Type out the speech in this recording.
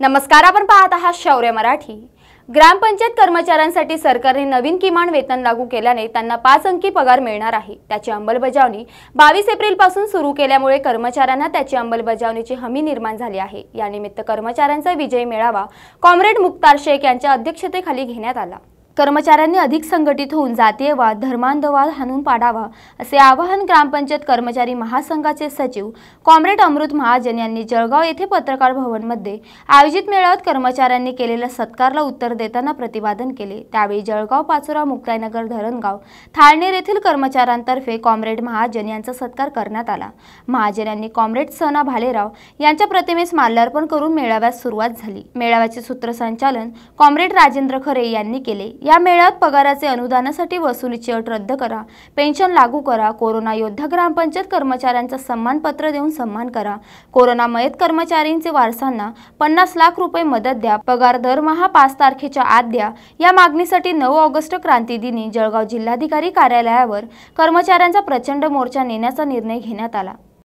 नमस्कार आपण पाहत आहात शौर्य मराठी ग्रामपंचायत कर्मचाऱ्यांसाठी सरकारने नवीन किमान वेतन लागू केल्याने त्यांना पाच अंकी पगार मिळणार आहे त्याची अंमलबजावणी बावीस पासून सुरू केल्यामुळे कर्मचाऱ्यांना त्याची अंमलबजावणीची हमी निर्माण झाली आहे यानिमित्त कर्मचाऱ्यांचा विजय मेळावा कॉम्रेड मुक्तार शेख यांच्या अध्यक्षतेखाली घेण्यात आला कर्मचाऱ्यांनी अधिक संघटित होऊन जातीयवाद धर्मांधवाद हाणून पाडावा असे आवाहन ग्रामपंचायत कर्मचारी महासंघाचे सचिव कॉम्रेड अमृत महाजन यांनी जळगाव येथे पत्रकार भवनमध्ये आयोजित मेळाव्यात कर्मचाऱ्यांनी केलेल्या सत्कारला उत्तर देताना प्रतिपादन केले त्यावेळी जळगाव पाचोरा मुक्ताईनगर धरणगाव थाळनेर येथील कर्मचाऱ्यांतर्फे कॉम्रेड महाजन यांचा सत्कार करण्यात आला महाजन यांनी कॉम्रेड सना भालेराव यांच्या प्रतिमेस माल्यार्पण करून मेळाव्यास सुरुवात झाली मेळाव्याचे सूत्रसंचालन कॉम्रेड राजेंद्र खरे यांनी केले या मेळ्यात पगाराचे अनुदानासाठी वसुलीची अट रद्द करा पेन्शन लागू करा कोरोना योद्धा ग्रामपंचायत कर्मचाऱ्यांचा सन्मानपत्र देऊन सन्मान करा कोरोना मयत कर्मचाऱ्यांचे वारसांना पन्नास लाख रुपये मदत द्या पगार दरमहा पाच तारखेच्या आत द्या या मागणीसाठी नऊ ऑगस्ट क्रांती दिनी जळगाव जिल्हाधिकारी कार्यालयावर कर्मचाऱ्यांचा प्रचंड मोर्चा नेण्याचा निर्णय घेण्यात आला